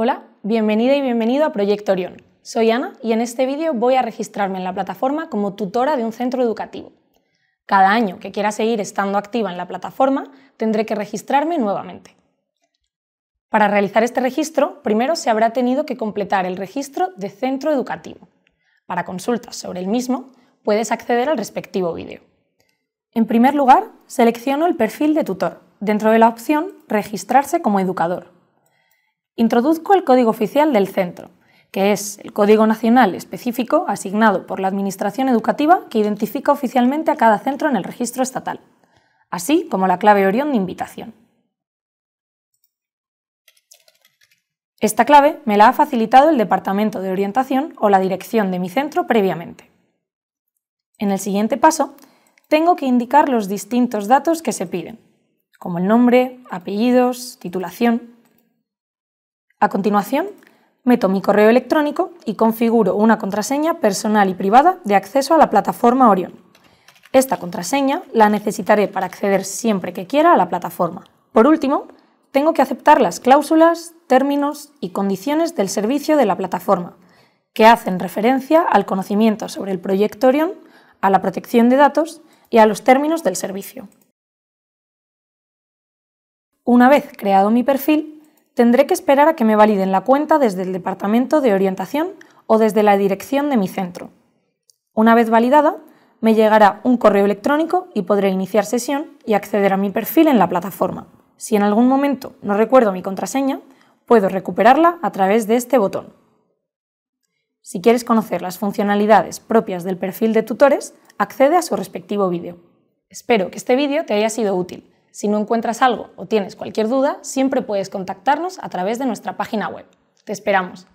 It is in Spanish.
Hola, bienvenida y bienvenido a Proyecto Orión. Soy Ana y en este vídeo voy a registrarme en la plataforma como tutora de un centro educativo. Cada año que quiera seguir estando activa en la plataforma, tendré que registrarme nuevamente. Para realizar este registro, primero se habrá tenido que completar el registro de centro educativo. Para consultas sobre el mismo, puedes acceder al respectivo vídeo. En primer lugar, selecciono el perfil de tutor, dentro de la opción Registrarse como educador Introduzco el código oficial del centro, que es el código nacional específico asignado por la Administración Educativa que identifica oficialmente a cada centro en el registro estatal, así como la clave Orión de invitación. Esta clave me la ha facilitado el Departamento de Orientación o la dirección de mi centro previamente. En el siguiente paso, tengo que indicar los distintos datos que se piden, como el nombre, apellidos, titulación, a continuación, meto mi correo electrónico y configuro una contraseña personal y privada de acceso a la plataforma Orion. Esta contraseña la necesitaré para acceder siempre que quiera a la plataforma. Por último, tengo que aceptar las cláusulas, términos y condiciones del servicio de la plataforma, que hacen referencia al conocimiento sobre el proyecto Orion, a la protección de datos y a los términos del servicio. Una vez creado mi perfil, Tendré que esperar a que me validen la cuenta desde el Departamento de Orientación o desde la dirección de mi centro. Una vez validada, me llegará un correo electrónico y podré iniciar sesión y acceder a mi perfil en la plataforma. Si en algún momento no recuerdo mi contraseña, puedo recuperarla a través de este botón. Si quieres conocer las funcionalidades propias del perfil de tutores, accede a su respectivo vídeo. Espero que este vídeo te haya sido útil. Si no encuentras algo o tienes cualquier duda, siempre puedes contactarnos a través de nuestra página web. Te esperamos.